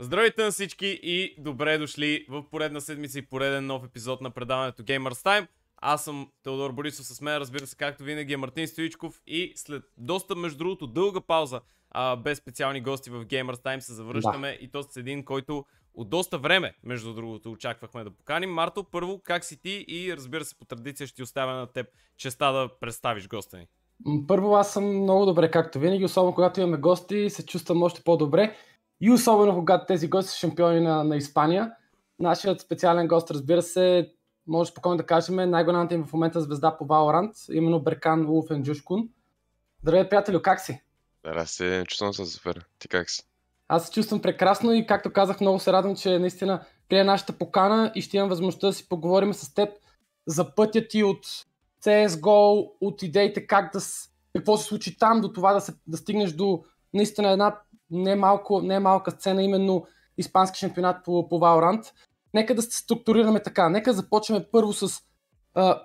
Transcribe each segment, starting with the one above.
Здравейте на всички и добре дошли в поредна седмица и пореден нов епизод на предаването Gamers Time. Аз съм Теодор Борисов с мен, разбира се, както винаги е Мартин Стоичков и след доста, между другото, дълга пауза а, без специални гости в Gamers Time се завръщаме да. и то с един, който от доста време, между другото, очаквахме да поканим. Марто, първо, как си ти и разбира се, по традиция ще ти оставя на теб честа да представиш госта ни. Първо, аз съм много добре, както винаги, особено когато имаме гости, се чувствам още по-добре. И особено когато тези гости са шампиони на, на Испания. Нашият специален гост, разбира се, може спокойно да кажем, е най-голямата им в момента звезда по Валорант, именно Беркан Улфен Джушкун. Здравей, приятелю, как си? Да, се чувствам се супер. Ти как си? Аз се чувствам прекрасно и както казах, много се радвам, че наистина прие нашата покана и ще имам възможността да си поговорим с теб за пътя ти от CSGO, от идеите как да с... какво се случи там, до това да, се, да стигнеш до наистина една не, малко, не малка сцена, именно испански шампионат по, по Valorant. Нека да се структурираме така. Нека започваме първо с а,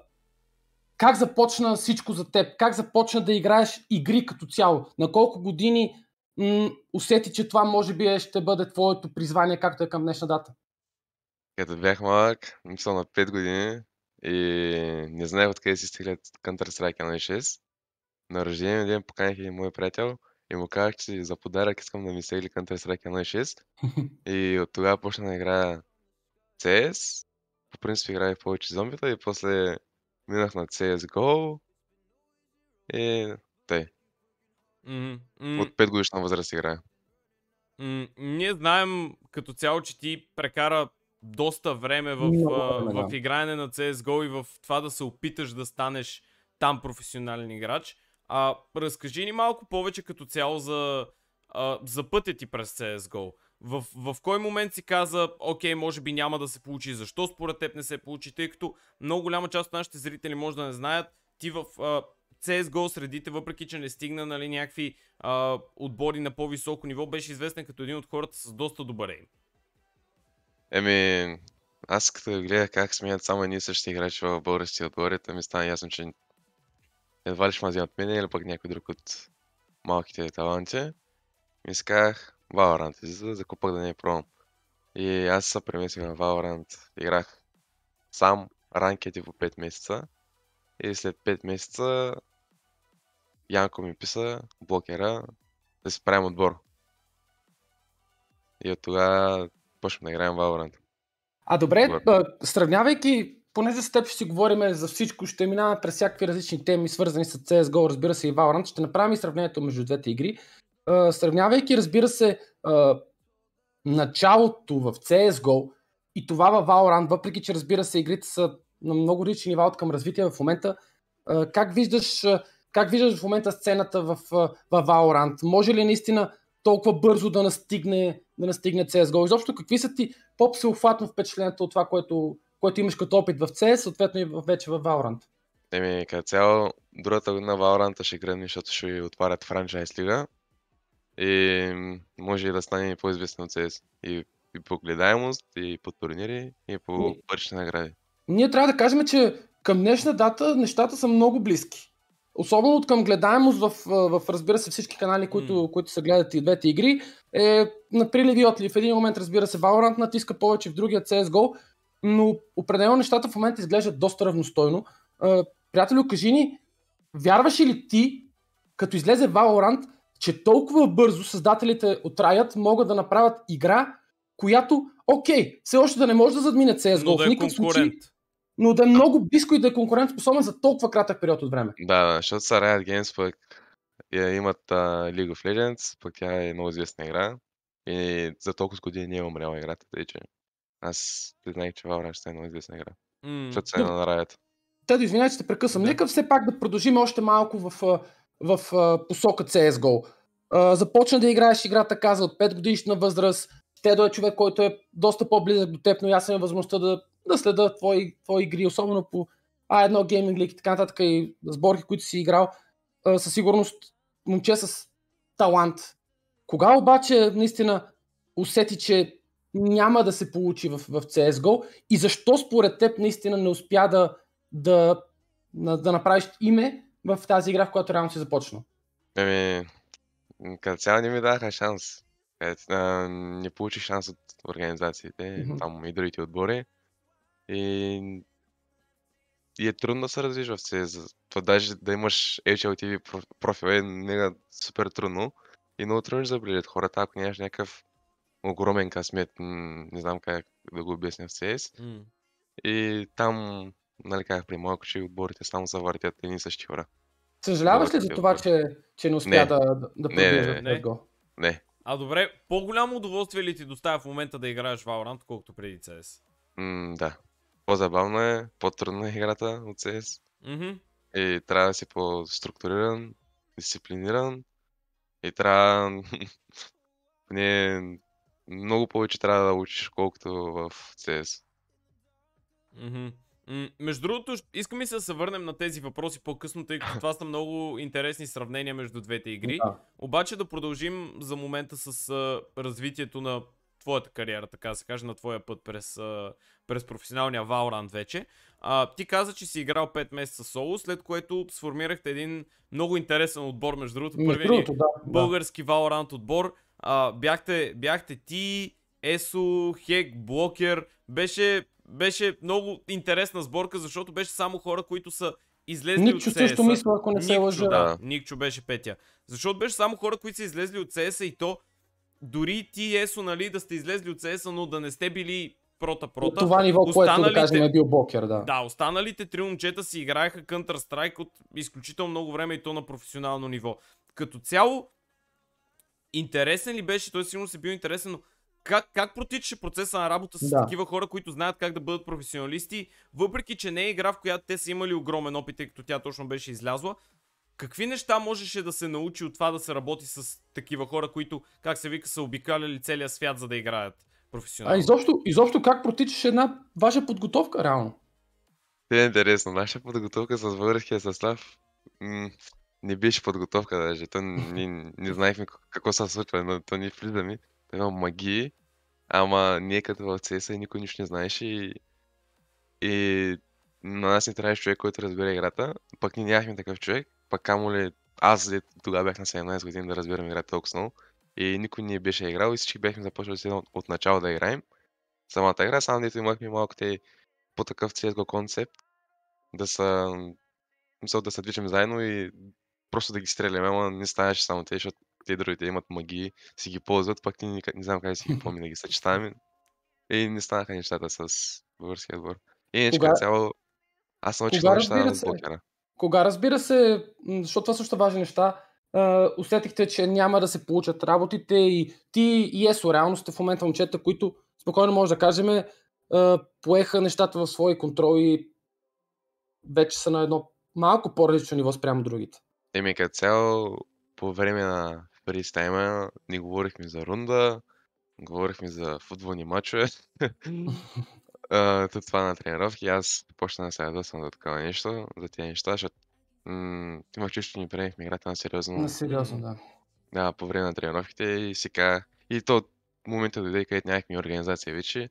как започна всичко за теб? Как започна да играеш игри като цяло? На колко години м- усети, че това може би е, ще бъде твоето призвание, както е към днешна дата? Като бях малък, мисля на 5 години и не знаех откъде си стиглят Counter-Strike 1.6. На рождения ден поканих един мой приятел – и му казах, че за подарък искам да ми се или Counter Strike 1.6. и от тогава почна да играя CS. По принцип играя повече зомбита и после минах на CSGO. И те. Mm, hmm От 5 годишна възраст играя. Mm, ние знаем като цяло, че ти прекара доста време в, в, в игране на CSGO и в това да се опиташ да станеш там професионален играч. А, разкажи ни малко повече като цяло за, а, за пътя ти през CSGO. В, в кой момент си каза, окей, може би няма да се получи, защо според теб не се получи, тъй като много голяма част от нашите зрители може да не знаят, ти в а, CSGO средите, въпреки че не стигна нали, някакви а, отбори на по-високо ниво, беше известен като един от хората с доста добър ейм. Еми, аз като гледах как смеят само едни същи играчи в български отборите, ми стана ясно, че едва ли ще ме от мене или пък някой друг от малките таланти. И си казах Valorant, за да закупах да не е пробвам. И аз се премислих на Valorant, играх сам ранкети по 5 месеца. И след 5 месеца Янко ми писа, блокера, да си правим отбор. И от тогава почнем да играем Valorant. А добре, Добър. сравнявайки понеже с теб ще си говорим за всичко, ще минаваме през всякакви различни теми, свързани с CSGO, разбира се и Valorant, ще направим и сравнението между двете игри. Uh, сравнявайки, разбира се, uh, началото в CSGO и това в Valorant, въпреки че разбира се игрите са на много различни нива от към развитие в момента, uh, как виждаш, как виждаш в момента сцената в, в Valorant? Може ли наистина толкова бързо да настигне, да настигне CSGO? Изобщо какви са ти по-всеохватно впечатлението от това, което което имаш като опит в CS, съответно и вече в Valorant. Еми, като цяло, другата година Valorant ще гръмни, защото ще ви отварят франчайз лига. И може и да стане и по-известно от CS. И, и по гледаемост, и по турнири, и по парични награди. Ние трябва да кажем, че към днешна дата нещата са много близки. Особено от към гледаемост в, в разбира се, всички канали, които, mm. които се гледат и двете игри, е на приливи отлив. В един момент, разбира се, Valorant натиска повече, в другия CSGO, но определено нещата в момента изглеждат доста равностойно. Приятелю, кажи ни, вярваш ли ти, като излезе Valorant, че толкова бързо създателите от Riot могат да направят игра, която, окей, все още да не може да задмине CSGO, но да е в никакъв случай, но да е много близко и да е конкурентоспособен за толкова кратък период от време. Да, защото са Riot Games пък е, имат uh, League of Legends, пък тя е много известна игра и за толкова години не е умряла играта, тъй че аз не че Valorant ще е много известна игра. Защото се е на раята. да извинявай, че те прекъсвам. Да. Нека все пак да продължим още малко в, в, в посока CSGO. започна да играеш играта, каза, от 5 годишна възраст. Тедо е човек, който е доста по-близък до теб, но аз имам възможността да, да следа твои, твои игри, особено по а 1 Gaming League и така нататък и сборки, които си играл. със сигурност момче с талант. Кога обаче наистина усети, че няма да се получи в, в CSGO и защо според теб наистина не успя да, да, да направиш име в тази игра, в която реално си започна? Еми, като цяло не ми даха шанс. Е, а, не получи шанс от организациите, mm-hmm. там и другите отбори. И и е трудно да се развиш в CS. То даже да имаш HLTV профил е супер трудно. И много трудно е да заближат хората, ако нямаш някакъв огромен късмет, не знам как да го обясня в CS. Mm. И там, нали как при малко, че отборите само се въртят едни същи хора. Съжаляваш ли за това, че, че не успя не. да, да победиш не, не, не. не. А добре, по-голямо удоволствие ли ти доставя в момента да играеш Valorant, колкото преди CS? М, да. По-забавно е, по-трудна е играта от CS. Mm-hmm. И трябва да си по-структуриран, дисциплиниран. И трябва не, много повече трябва да учиш, колкото в CS. Mm-hmm. Между другото, искам и се да се върнем на тези въпроси по-късно, тъй като това са много интересни сравнения между двете игри. Да. Обаче да продължим за момента с развитието на твоята кариера, така да се каже, на твоя път през, през професионалния Valorant вече. А, ти каза, че си играл 5 месеца соло, след което сформирахте един много интересен отбор, между другото. Първият да, български Valorant отбор а, бяхте, бяхте ти, Есо, Хек, Блокер. Беше, беше много интересна сборка, защото беше само хора, които са излезли Никчо от CS. също мисля, ако не се лъжа. Да, Никчо беше петия. Защото беше само хора, които са излезли от CS и то дори ти Есо, нали, да сте излезли от CS, но да не сте били прота-прота. това ниво, останалите... което да кажем е бил Бокер, да. Да, останалите три момчета си играеха Counter-Strike от изключително много време и то на професионално ниво. Като цяло, Интересен ли беше? Той сигурно си бил интересен, но как, как протичаше процеса на работа с да. такива хора, които знаят как да бъдат професионалисти, въпреки че не е игра, в която те са имали огромен опит, тъй като тя точно беше излязла? Какви неща можеше да се научи от това да се работи с такива хора, които, как се вика, са обикаляли целия свят, за да играят професионално? А изобщо, изобщо как протичаше една ваша подготовка, реално? Те е интересно. Нашата подготовка с българския състав м- не беше подготовка даже. То не, не знаехме какво се случва, но то ни влизаме. Има магии, ама ние като в CS никой нищо не знаеше и, и на нас не трябваше човек, който разбира играта. Пък ние нямахме такъв човек, пък камо ли аз тогава бях на 17 години да разбирам играта толкова много и никой не беше играл и всички бяхме започвали от, от начало да играем. Самата игра, само дето имахме малко те по такъв цвет концепт, да са, мисъл, да се движим заедно и просто да ги стреляме, ама не станеше само те, защото те другите имат магии, си ги ползват, пък ти не, не знам как си ги помни да ги съчетаваме. И не станаха нещата с българския отбор. И нещо Кога... цяло, аз научих неща на блокера. Кога разбира се, защото това също е важни неща, Uh, усетихте, че няма да се получат работите и ти и Есо, реално сте в момента момчета, които спокойно може да кажем, uh, поеха нещата в свои контроли и вече са на едно малко по-различно ниво спрямо другите. Еми като цяло, по време на фристайма не говорихме за рунда, говорихме за футболни матчове. uh, това на тренировки. Аз почнах да се ядосвам за такова нещо, за тези неща, защото м- имах чувство, че ни приемахме играта на сериозно. На сериозно, да. Да, по време на тренировките и сега. И то от момента дойде, където нямахме организация вече.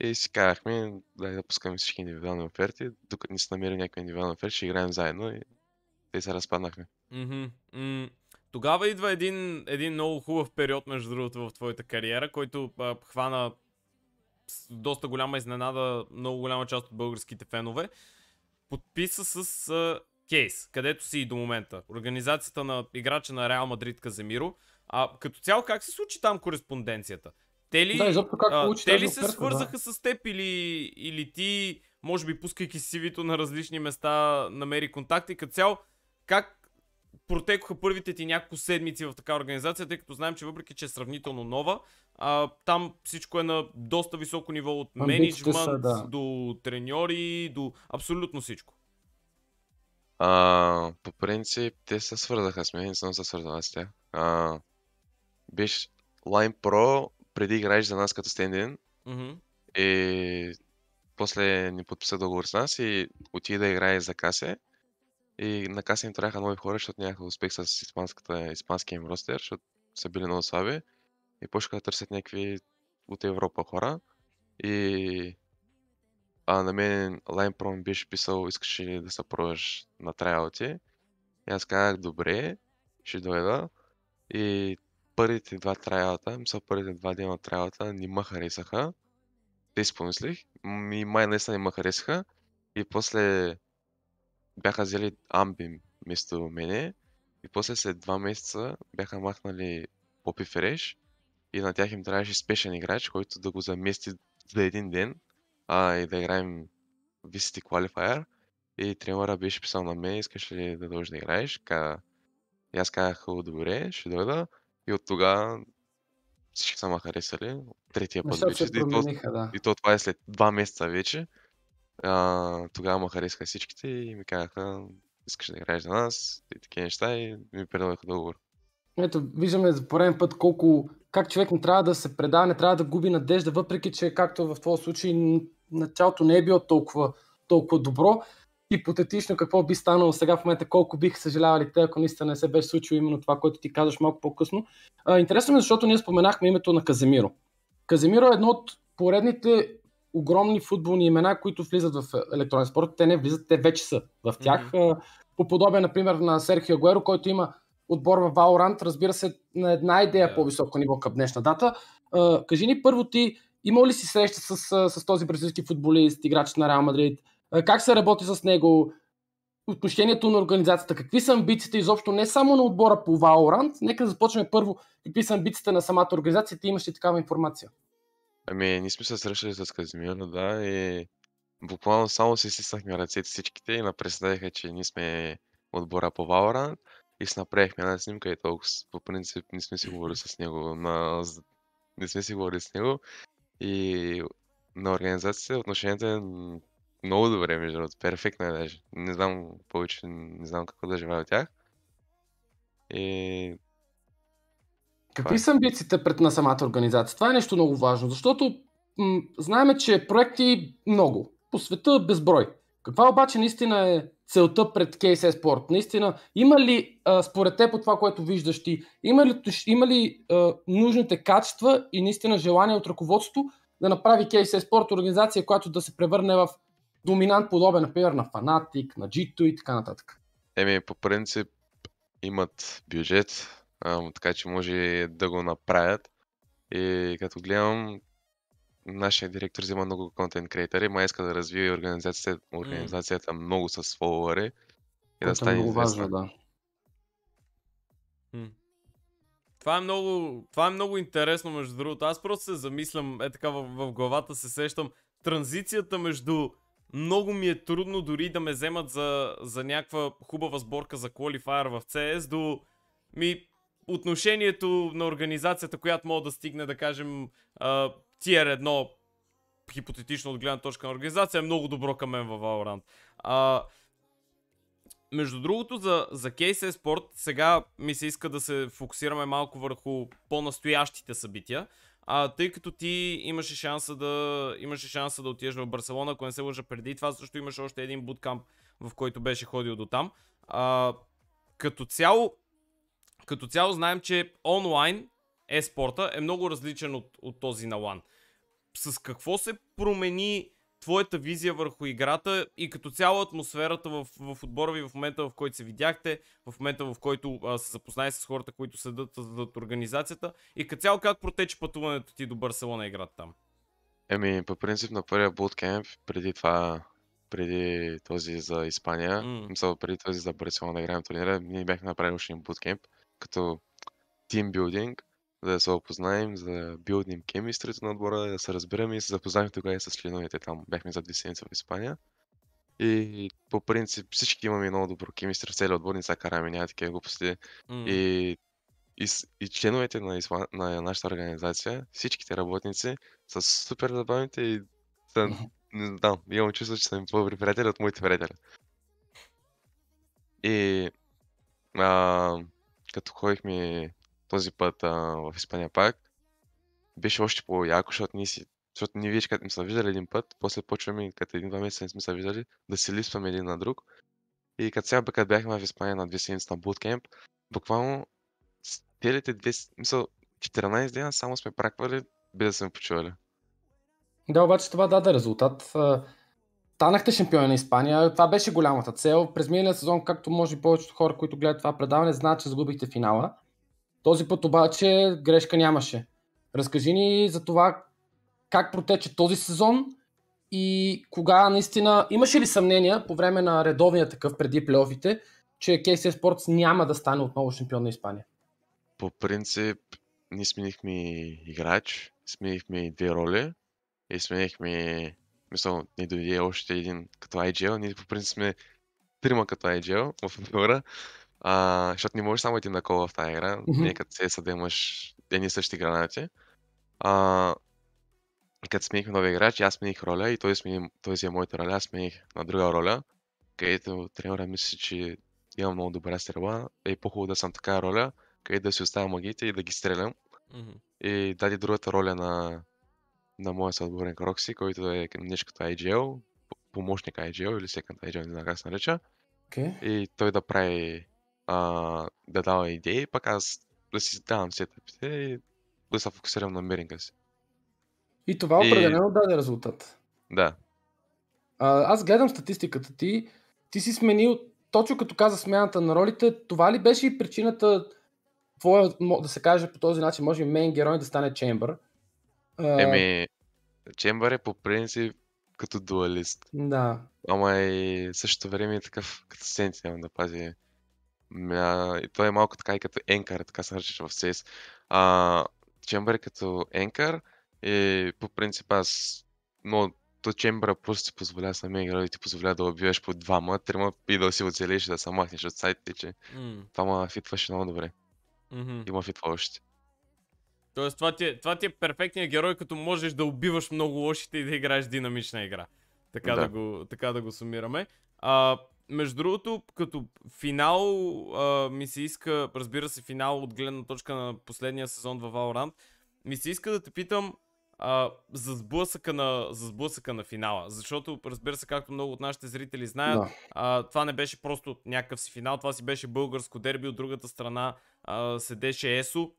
И си казахме, дай да пускаме всички индивидуални оферти, докато не се намери някакви индивидуални оферти, ще играем заедно и те се разпаднахме. Mm-hmm. Mm. Тогава идва един, един много хубав период, между другото, в твоята кариера, който а, хвана с доста голяма изненада много голяма част от българските фенове. Подписа с а, Кейс, където си и до момента. Организацията на играча на Реал Мадрид Каземиро. А като цяло как се случи там кореспонденцията? Те ли, да, как а, те ли се оферта, свързаха да. с теб или, или ти, може би пускайки вито на различни места, намери контакти? Като цяло, как протекоха първите ти няколко седмици в така организация, тъй като знаем, че въпреки, че е сравнително нова, а, там всичко е на доста високо ниво от менеджмент да. до треньори, до абсолютно всичко. А, по принцип, те се свързаха с мен, не съм се свързала с тях. А, беше Line Pro, преди играеш за нас като стендин. Mm-hmm. И после ни подписа договор с нас и отида да играе за Касе. И каса им трябваха нови хора, защото нямаха успех с испанската, испанския им ростер, защото са били много слаби. И почнаха да търсят някакви от Европа хора. И а, на мен LimePro ми беше писал, искаш ли да се пробваш на траялти. И аз казах, добре, ще дойда. И първите два трайлата, мисля първите два на трайлата, не ме харесаха. Те си помислих. И май наистина не ме харесаха. И после бяха взели Амби вместо мене и после след два месеца бяха махнали Попи Фреш и на тях им трябваше спешен играч, който да го замести за един ден а, и да играем VCT Qualifier. И тренера беше писал на мен, искаш ли да дължи да играеш? Ка... И аз казах, добре, ще дойда. И от тогава всички са ма харесали. Третия път Мисля, вече. И то, да. и то това е след два месеца вече. А, тогава ме харесаха всичките и ми казаха, искаш да играеш за нас и такива неща и ми предлагаха договор. Ето, виждаме за пореден път колко, как човек не трябва да се предава, не трябва да губи надежда, въпреки че, както в този случай, началото не е било толкова, толкова добро. Хипотетично какво би станало сега в момента, колко бих съжалявали те, ако наистина не се беше случило именно това, което ти казваш малко по-късно. А, интересно ми, е, защото ние споменахме името на Каземиро. Каземиро е едно от поредните огромни футболни имена, които влизат в електронен спорт. Те не влизат, те вече са в тях. Mm-hmm. По подобие, например, на Серхио Гуеро, който има отбор в Valorant, разбира се, на една идея yeah. по-високо ниво към днешна дата. кажи ни първо ти, имал ли си среща с, с, с този бразилски футболист, играч на Реал Мадрид? как се работи с него? Отношението на организацията, какви са амбициите изобщо не само на отбора по Valorant, нека започнем първо какви са амбициите на самата организация, ти имаш ли такава информация? Ами, ние сме се срещали с Казимир, да, и буквално само се стиснахме ръцете всичките и напреснахме, че ние сме отбора по Valorant и си направихме една снимка и толкова по принцип не сме си говорили с него. На... Не сме си говорили с него и на организацията отношението е много добре, между другото. Перфектно е даже. Не знам повече, не знам какво да живея от тях. И Какви е. са амбициите пред на самата организация? Това е нещо много важно, защото м- знаеме, че проекти много. По света безброй. Каква обаче наистина е целта пред KS Sport? Наистина, има ли а, според те по това, което виждаш ти, има ли, има ли а, нужните качества и наистина желание от ръководството да направи KS Sport организация, която да се превърне в доминант подобен, например, на Fanatic, на G2 и така нататък? Еми, по принцип имат бюджет, така че може да го направят. И като гледам, нашия директор взима много контент креатори, ма иска да развие организацията, организацията mm. много с фолуари. И да е стане много известна. важно, да. Това е, много, това е много интересно, между другото. Аз просто се замислям, е така в, в главата се сещам, транзицията между много ми е трудно дори да ме вземат за, за някаква хубава сборка за квалифайер в CS до ми отношението на организацията, която мога да стигне, да кажем, тиер едно хипотетично от гледна точка на организация, е много добро към мен във Valorant. А, между другото, за, за Case Sport сега ми се иска да се фокусираме малко върху по-настоящите събития. А, тъй като ти имаше шанса да, имаше шанса да отидеш в Барселона, ако не се лъжа преди това, също имаше още един буткамп, в който беше ходил до там. А, като цяло, като цяло знаем, че онлайн е-спорта е много различен от, от този на LAN. С какво се промени твоята визия върху играта и като цяло атмосферата в, в отбора ви в момента в който се видяхте, в момента в който а, се запознае с хората, които седат за организацията и като цяло как протече пътуването ти до Барселона играта там? Еми, по принцип на първия буткемп, преди това, преди този за Испания, mm. мисъл, преди този за Барселона да играем турнира, ние бяхме направили още един буткемп като building, за да се опознаем, за да билдним кемистрито на отбора, да се разбираме и се запознаем тогава и с членовете. Там бяхме за две седмици в Испания. И по принцип всички имаме много добро кемистри, цели не са караме, няма такива глупости. Mm. И, и, и, членовете на, на нашата организация, всичките работници са супер забавните и са, не знам, имам чувство, че съм по-добри приятели от моите приятели. И а, като ходихме този път а, в Испания пак, беше още по-яко, защото ние си защото ние вече като сме се виждали един път, после почваме като един-два месеца не сме се виждали, да се липсваме един на друг. И като сега, като бяхме в Испания на две седмици на буткемп, буквално целите две, мисъл, 14 дена само сме праквали, без да сме почували. Да, обаче това даде резултат. Станахте шампиони на Испания. Това беше голямата цел. През миналия сезон, както може и повечето хора, които гледат това предаване, знаят, че загубихте финала. Този път обаче грешка нямаше. Разкажи ни за това как протече този сезон и кога наистина имаше ли съмнения по време на редовния такъв преди плейофите, че KC Sports няма да стане отново шампион на Испания? По принцип, ние сменихме играч, сменихме две роли и сменихме мисъл, ни дойде още един като IGL. Ние по принцип сме трима като IGL в отбора. защото не можеш само един на кола в тази игра. Mm-hmm. Не като CS да имаш едни същи гранати. А, като смених нови играч, аз смених роля и той, смени, той си е моята роля, аз смених на друга роля, където тренера мисли, че имам много добра стрела, е по-хубаво да съм така роля, където да си оставя магите и да ги стрелям. Mm-hmm. И даде другата роля на на моя съотборник Рокси, който е нишката IGL, помощник IGL или секънд IGL, не знам как се нарича. Okay. И той да прави, а, да дава идеи, пък аз да си давам сетъпите и да се фокусирам на миринга си. И това и... определено даде резултат. Да. А, аз гледам статистиката ти. Ти си сменил, точно като каза смяната на ролите, това ли беше и причината твоя, да се каже по този начин, може би мейн герой да стане Чембър? Еми, Чембър е по принцип като дуалист. Да. Ама и същото време е такъв като Sentinel да пази. и той е малко така и като енкър, така се наричаш в CS. А, Чембър е като енкър, и по принцип аз но то Чембър просто ти позволя самия игра и ти позволя да убиваш по двама, трима и да си оцелиш, да се махнеш от сайтите, че mm. това ма фитваше много добре. Mm-hmm. фитва още. Тоест, това ти, е, това ти е перфектният герой, като можеш да убиваш много лошите и да играеш динамична игра. Така да, да, го, така да го сумираме. А, между другото, като финал а, ми се иска, разбира се, финал от гледна точка на последния сезон във Valorant, ми се иска да те питам а, за, сблъсъка на, за сблъсъка на финала. Защото, разбира се, както много от нашите зрители знаят, да. а, това не беше просто някакъв си финал, това си беше българско дерби, от другата страна а, седеше Есо,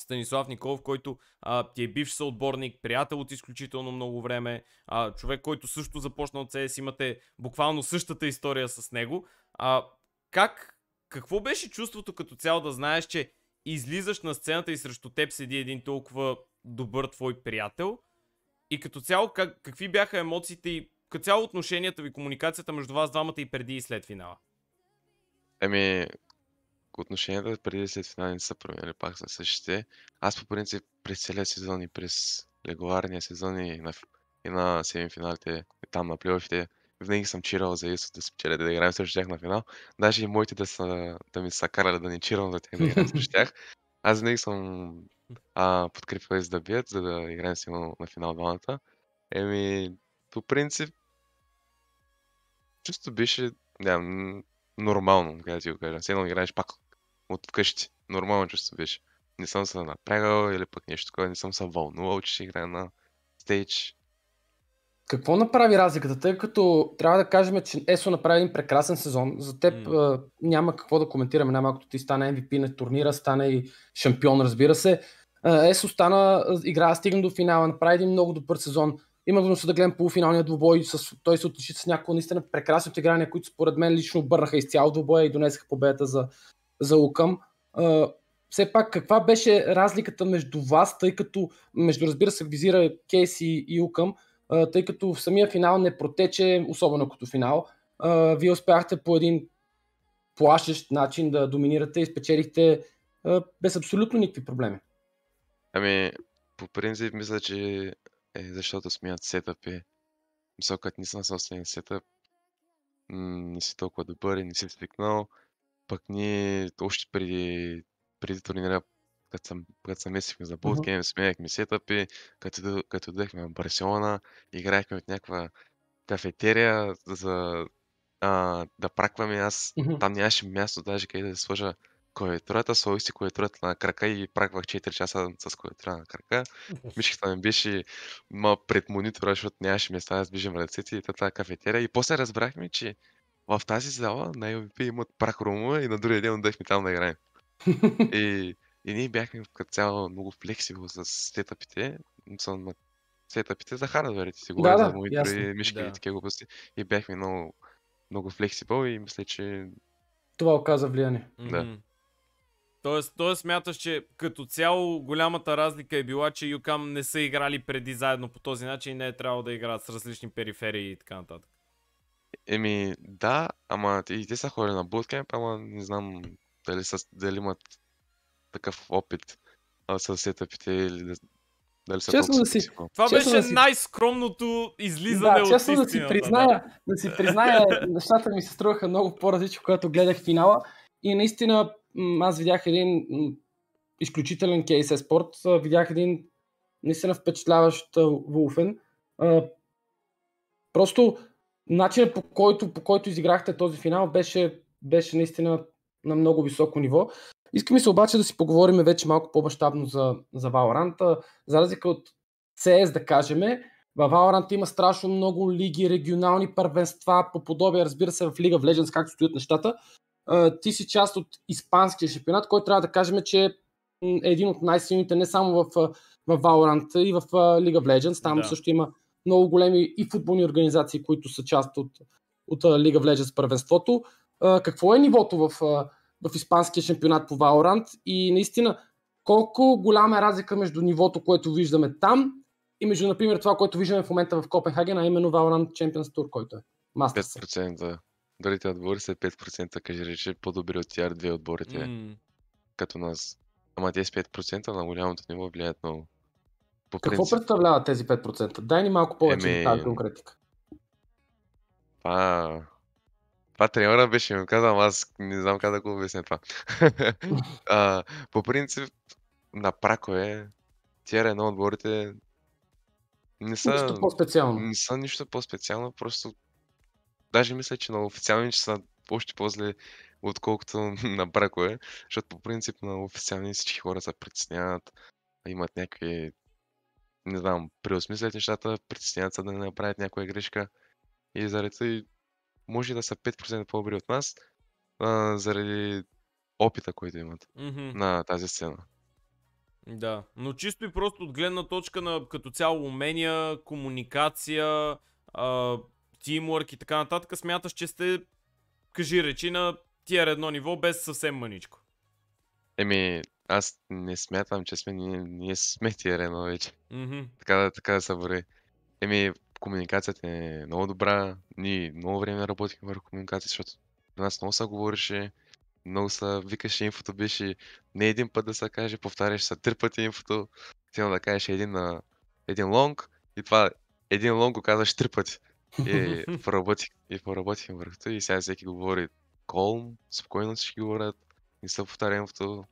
Станислав Николов, който а, ти е бивш съотборник, приятел от изключително много време, а, човек, който също започна от CS, имате буквално същата история с него. А, как, какво беше чувството като цяло да знаеш, че излизаш на сцената и срещу теб седи един толкова добър твой приятел? И като цяло, как, какви бяха емоциите и като цяло отношенията ви, комуникацията между вас двамата и преди и след финала? Еми, отношенията преди и след финали не са променили, пак са същите. Аз по принцип през целия сезон и през регуларния сезон и на, и на семифиналите, и там на плейофите, винаги съм чирал за Исус да спечеля, да играем срещу тях на финал. Даже и моите да, са, да ми са карали да не чирам за тях да играем срещу тях. Аз винаги съм а, подкрепил и да бият, за да играем с на финал двамата. Еми, по принцип, чисто беше, да, нормално, как да ти го кажа. Сега играеш пак от вкъщи. Нормално чувство беше. Не съм се напрягал или пък нещо такова, не съм се вълнувал, че ще играя на стейдж. Какво направи разликата? Тъй като трябва да кажем, че Есо направи един прекрасен сезон. За теб mm. няма какво да коментираме. Най-малкото ти стана MVP на турнира, стана и шампион, разбира се. Есо стана, игра, стигна до финала, направи един много добър сезон. Имах възможност да гледам полуфиналния двобой, с, той се отличи с някои наистина прекрасни отиграния, които според мен лично обърнаха изцяло двобоя и донесаха победата за за Лукъм. А, все пак, каква беше разликата между вас, тъй като, между разбира се, визира Кейси и Лукъм, а, тъй като в самия финал не протече, особено като финал. А, вие успяхте по един плашещ начин да доминирате и спечелихте а, без абсолютно никакви проблеми. Ами, по принцип, мисля, че е защото смеят сетъпи. Мисля, е. като не съм собствен сетъп, не си толкова добър и не си свикнал. Пък ние още преди, преди турнира, като, съм, като се месихме за Bootcamp, uh-huh. сменяхме сетъпи, като, като в Барселона, играехме от някаква кафетерия за а, да пракваме. Аз uh-huh. там нямаше място даже къде да се сложа клавиатурата, сложих си клавиатурата на крака и праквах 4 часа с клавиатура на крака. Мишката ми беше ма, пред монитора, защото нямаше места, аз бижам ръцете и тази кафетерия. И после разбрахме, че в тази зала на MVP имат прах рума и на другия ден дъхме там да играем. и, и ние бяхме като цяло много флексибил с сетъпите, с сетъпите за хардверите си говоря, да, за монитори, мишки да. и такива глупости. И бяхме много, много флексибил и мисля, че... Това оказа влияние. Да. Тоест, тоест смяташ, че като цяло голямата разлика е била, че Юкам не са играли преди заедно по този начин и не е трябвало да играят с различни периферии и така нататък. Еми, да, ама и те са хора на Bootcamp, ама не знам дали, са, дали имат такъв опит а, с сетъпите или да, дали са честно да си, Това честно беше да си... най-скромното излизане да, от честно да си призная, да. да си призная, нещата ми се струваха много по-различно, когато гледах финала. И наистина аз видях един изключителен кейс спорт. Видях един наистина впечатляващ Вулфен. Просто начинът по който, по който изиграхте този финал беше, беше наистина на много високо ниво. Искам се обаче да си поговорим вече малко по-мащабно за, за Valorant. За разлика от CS, да кажем, в Valorant има страшно много лиги, регионални първенства, по подобие, разбира се, в Лига в Legends, както стоят нещата. Ти си част от испанския шампионат, който трябва да кажем, че е един от най-силните не само в, в Valorant и в Лига в Legends. Там да. също има много големи и футболни организации, които са част от, от Лига в с първенството. какво е нивото в, в испанския шампионат по Валорант и наистина колко голяма е разлика между нивото, което виждаме там и между, например, това, което виждаме в момента в Копенхаген, а именно Valorant Champions Tour, който е. Мастер 5%. Дали тя отбори са 5%, каже рече, по-добри от тяр, две отборите, mm. като нас. Ама тези 5% на голямото ниво влияят много. По Какво представляват тези 5%? Дай ни малко повече Еми... тази конкретика. Това... Това треньора беше ми казал, аз не знам как да го обясня това. а, по принцип, на пракове, е едно отборите не са, нищо по-специално. Не са нищо по-специално, просто даже мисля, че на официални че са още по-зле, отколкото на бракове, защото по принцип на официални всички хора се притесняват, имат някакви не знам, преосмислят нещата, притесняват се да не направят някоя грешка и заради може да са 5% по-добри от нас, а, заради опита, който имат mm-hmm. на тази сцена. Да, но чисто и просто от гледна точка на като цяло умения, комуникация, тимворк и така нататък, смяташ, че сте, кажи речи, на тия едно ниво без съвсем мъничко. Еми, аз не смятам, че сме, ние, ние сме ти Рено вече. Mm-hmm. Така, да, така да се бори. Еми, комуникацията е много добра. Ние много време работихме върху комуникация, защото на нас много се говореше, много се викаше инфото, беше не един път да се каже, повтаряш се три пъти инфото. Цяло да кажеш един, на, един лонг и това един лонг го казваш три пъти. И поработих, и поработих върху и сега всеки говори колм, спокойно всички говорят, не се повтаря инфото,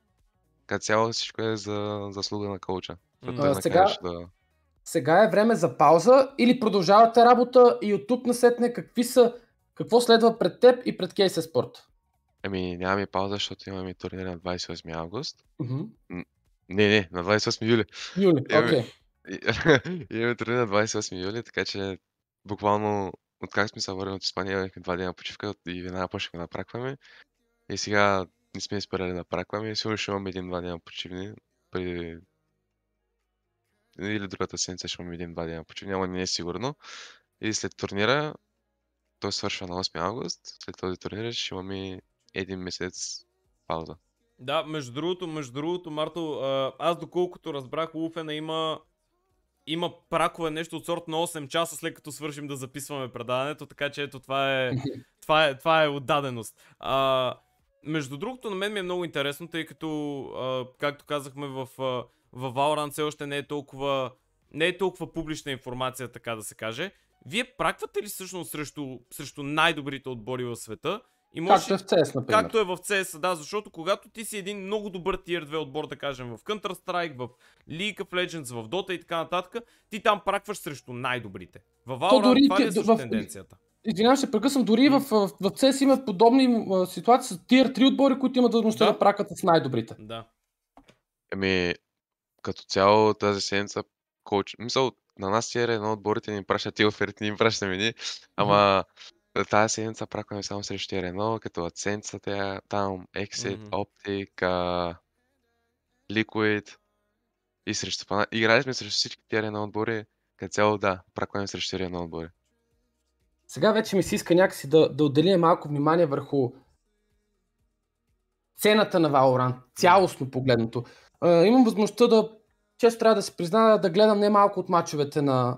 като цяло всичко е за заслуга на коуча. Mm. А, сега, да... сега е време за пауза или продължавате работа и от тук насетне какви са, какво следва пред теб и пред Кейсе Спорт? Еми, нямаме пауза, защото имаме турнир на 28 август. Mm-hmm. Не, не, на 28 юли. Юли, окей. Okay. имаме турнир на 28 юли, така че буквално как сме се върнали от Испания, имахме два дена почивка и веднага почнахме да напракваме. И сега не сме спирали на праква, ами сигурно ще имаме един-два дена почивни. Преди... Или другата седмица ще имаме един-два дена почивни, ама не е сигурно. И след турнира, той свършва на 8 август, след този турнир ще имаме един месец пауза. Да, между другото, между другото, Марто, аз доколкото разбрах, Луфена има има пракове нещо от сорт на 8 часа след като свършим да записваме предаването, така че ето това е, това е, това е отдаденост. А, между другото, на мен ми е много интересно, тъй като, а, както казахме, в, а, в Valorant все още не е толкова не е толкова публична информация, така да се каже. Вие праквате ли всъщност срещу, срещу най-добрите отбори в света? И може... Както е в CS, например. Както е в CS, да, защото когато ти си един много добър тир 2 отбор, да кажем, в Counter-Strike, в League of Legends, в Dota и така нататък, ти там пракваш срещу най-добрите. В Valorant това ли е в... тенденцията? Извинявам се, прекъсвам. Дори mm. в, в, в CS имат подобни а, ситуации с тир 3 отбори, които имат възможността да. да пракат с най-добрите. Да. Еми, като цяло тази седмица, коуч... мисъл, на нас тир е едно отборите ни пращат, ти оферите ни пращаме ни, ама mm тази седмица пракваме само срещу тир 1, като Аценца, там, Exit, mm-hmm. Optic, uh, Liquid и срещу Пана. Играли сме срещу всички тир 1 отбори, като цяло да, пракваме срещу тир 1 отбори. Сега вече ми се иска някакси да, да отделим малко внимание върху цената на Valorant, цялостно погледното. А, имам възможността да, често трябва да се призная, да гледам не малко от мачовете на,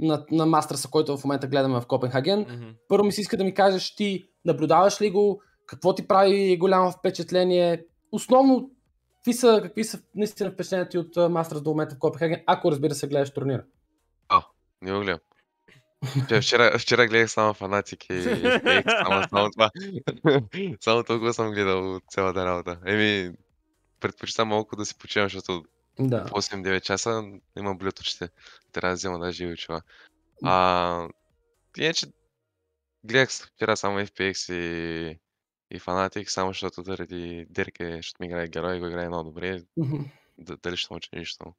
на, на Мастерса, който в момента гледаме в Копенхаген. Mm-hmm. Първо ми се иска да ми кажеш ти, наблюдаваш ли го, какво ти прави голямо впечатление, основно какви са, какви са наистина впечатления ти от Мастерс до момента в Копенхаген, ако разбира се гледаш турнира? А, не го гледам. Вчера, вчера гледах само фанатик и само, само това. само толкова съм гледал цялата работа. Еми, предпочитам малко да си почивам, защото да. 8-9 часа имам блюд че Трябва да взема даже и очила. А, иначе, гледах вчера само FPX и, и Fnatic, само защото заради Дерке, защото ми играе герой и го играе много добре. Mm-hmm. Дали ще му нищо.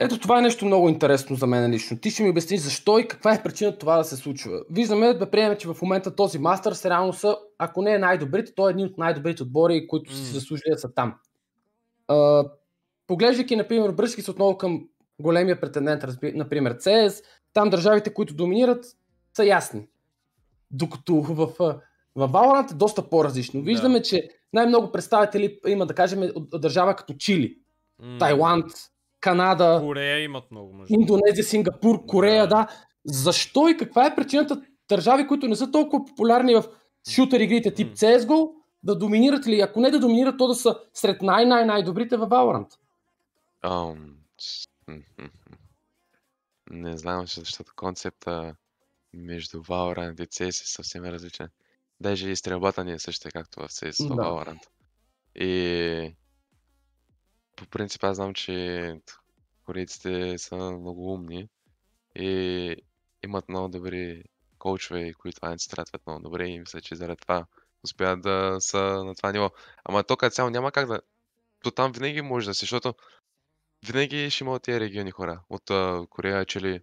Ето това е нещо много интересно за мен лично. Ти ще ми обясниш защо и каква е причина това да се случва. Виждаме да приемем, че в момента този се реално са, ако не е най-добрите, то е един от най-добрите отбори, които mm. са заслужили да са там. А, поглеждайки, например, бръжки се отново към големия претендент, разби... например CS, там държавите, които доминират, са ясни. Докато в, в Valorant е доста по-различно. Виждаме, yeah. че най-много представители има, да кажем, от държава като Чили, mm. Тайланд, Канада, Корея имат много мъже. Индонезия, Сингапур, Корея, да. да. Защо и каква е причината държави, които не са толкова популярни в шутер игрите тип CSGO, да доминират ли? Ако не да доминират, то да са сред най-най-най-добрите във Valorant. Um, не знам, защото концепта между Valorant и CS е съвсем различен. Даже и стрелбата ни е същата, както в CS да. Valorant. И по принцип аз знам, че корейците са много умни и имат много добри коучове, които се тратват много добре и мисля, че заради това успяват да са на това ниво. Ама то като цяло няма как да... То там винаги може да си, защото винаги ще има от тия региони хора. От а, Корея, Чили.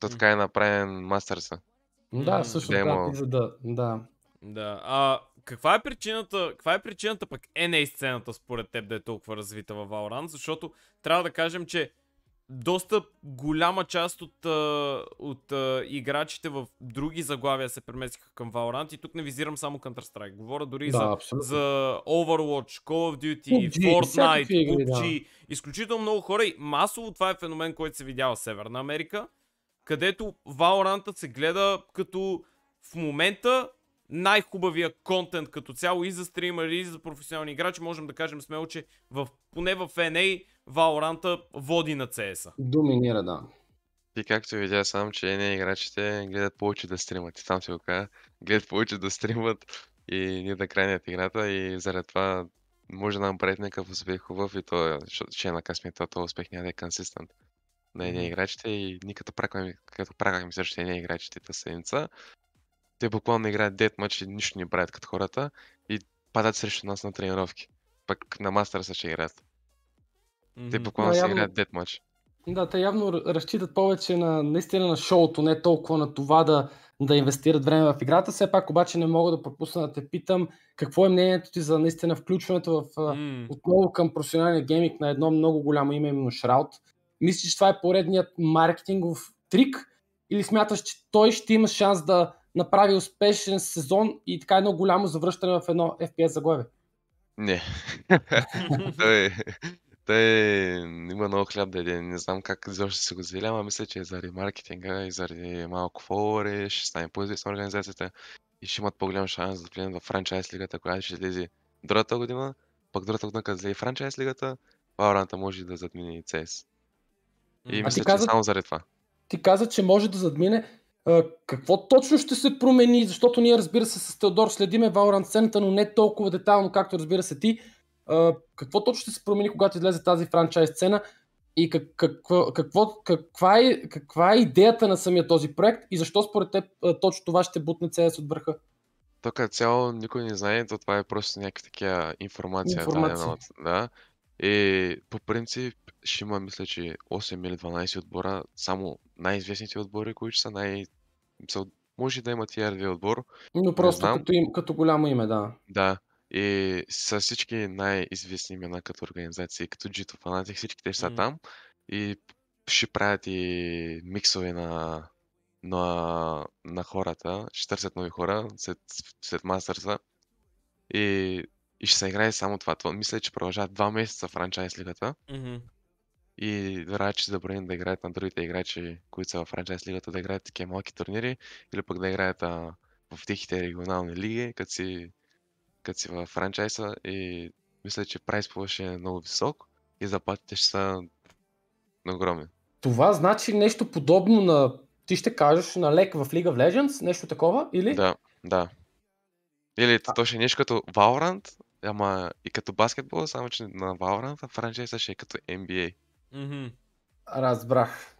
То така е направен мастърса. Да, също така, да, да. Да. А, каква е причината, каква е причината пък NA е сцената според теб да е толкова развита във Valorant? Защото трябва да кажем, че доста голяма част от, от, от играчите в други заглавия се преместиха към Valorant и тук не визирам само Counter-Strike. Говоря дори да, за, за Overwatch, Call of Duty, PUBG, Fortnite, игри, PUBG. Да. Изключително много хора и масово това е феномен, който се видява в Северна Америка, където Valorant се гледа като в момента най-хубавия контент като цяло и за стримери, и за професионални играчи. Можем да кажем смело, че в, поне в NA Valorant води на cs Доминира, да. Ти както видя сам, че NA играчите гледат повече да стримат. И там се ока. гледат повече да стримат и ние да крайнят играта и заради това може да направят някакъв успех хубав и то че е на късмета, то успех няма да е консистент на едни играчите и ние като пракаме, като пракаме също едни играчите тази седмица, те буквално играят дед мъч и нищо не правят като хората и падат срещу нас на тренировки. Пък на мастера се ще играят. Mm-hmm. Те буквално се явно... играят дед мъч. Да, те явно разчитат повече на наистина на шоуто, не толкова на това да, да инвестират време в играта. Все пак обаче не мога да пропусна да те питам какво е мнението ти за наистина включването в, mm. отново към професионалния гейминг на едно много голямо име, именно Шраут. Мислиш, че това е поредният маркетингов трик или смяташ, че той ще има шанс да направи успешен сезон и така едно голямо завръщане в едно FPS заглавие? Не. той, той има много хляб да Не знам как изобщо се го завиля, ама мисля, че е заради маркетинга и заради малко фолуари ще стане по-известна организацията и ще имат по-голям шанс да влезат в франчайз лигата, която ще излезе другата година, пък другата година, като излезе франчайз лигата, Valorant може да задмине и CS. И а мисля, каза... че само заради това. Ти каза, че може да задмине какво точно ще се промени, защото ние разбира се с Теодор следиме Valorant сцената, но не толкова детайлно, както разбира се ти. Какво точно ще се промени, когато излезе тази франчайз сцена и какво, какво, каква, е, каква е идеята на самия този проект и защо според теб точно това ще бутне CS от върха? То като цяло никой не знае, то това е просто някаква такива информация. информация. Да, и по принцип ще има, мисля, че 8 или 12 отбора, само най-известните отбори, които са най- Мисъл, може да има тия RV отбор. Но просто като, им, като голямо име, да. Да. И с всички най-известни имена като организации, като Gito Fanatic, всички те са mm. там. И ще правят и миксове на, на, на хората, ще търсят нови хора след, след мастерса. И, и ще се играе само това. това. Мисля, че продължава два месеца франчайз лигата. Mm-hmm и че забрани да играят на другите играчи, които са в франчайз лигата, да играят такива малки турнири или пък да играят а, в тихите регионални лиги, като си, като си в франчайза и мисля, че прайс ще е много висок и заплатите ще са огромни. Това значи нещо подобно на, ти ще кажеш, на лек в League of Legends, нещо такова, или? Да, да. Или а... точно нещо като Valorant, ама и като баскетбол, само че на Valorant, а франчайза ще е като NBA. Mm-hmm. Разбрах.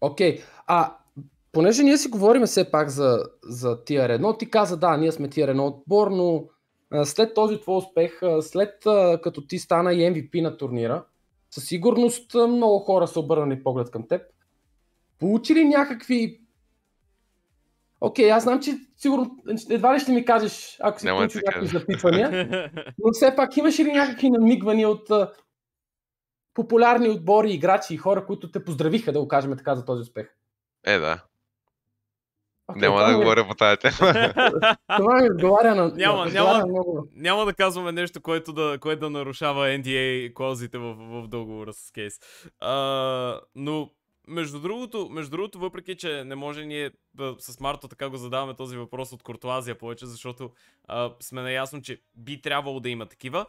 Окей. Okay. А понеже ние си говорим все пак за, за тия Рено, ти каза да, ние сме тия Рено отбор, но след този твой успех, след като ти стана и MVP на турнира, със сигурност много хора са обърнали поглед към теб. Получи ли някакви... Окей, аз знам, че сигурно едва ли ще ми кажеш, ако си Няма получил някакви запитвания, но все пак имаше ли някакви намигвания от популярни отбори, играчи и хора, които те поздравиха, да го кажем така, за този успех? Е, да. Okay, няма да ми... говоря по тази тема. това ми отговаря на... Няма, няма, на много. няма да казваме нещо, което да, което да нарушава NDA клаузите в, в договора с Кейс. А, но между другото, между другото, въпреки, че не може ние да, с Марто така го задаваме този въпрос от Куртуазия повече, защото а, сме наясно, че би трябвало да има такива,